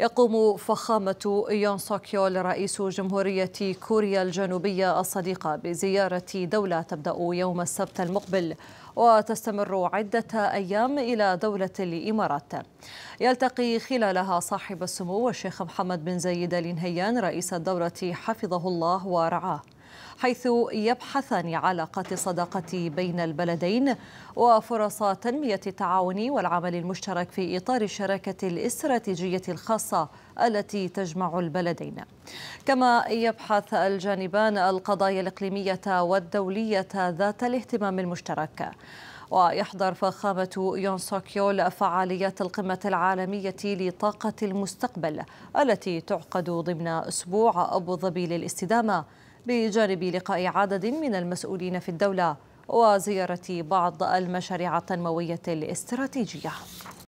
يقوم فخامة يون سوكيول رئيس جمهورية كوريا الجنوبية الصديقة بزيارة دولة تبدأ يوم السبت المقبل وتستمر عدة أيام إلى دولة الإمارات يلتقي خلالها صاحب السمو الشيخ محمد بن زايد نهيان رئيس الدورة حفظه الله ورعاه حيث يبحثان علاقات الصداقة بين البلدين وفرص تنمية التعاون والعمل المشترك في إطار الشراكة الاستراتيجية الخاصة التي تجمع البلدين كما يبحث الجانبان القضايا الإقليمية والدولية ذات الاهتمام المشترك ويحضر فخامة يون سوكيول فعاليات القمة العالمية لطاقة المستقبل التي تعقد ضمن أسبوع أبو ظبي للاستدامة بجانب لقاء عدد من المسؤولين في الدولة وزيارة بعض المشاريع التنموية الاستراتيجية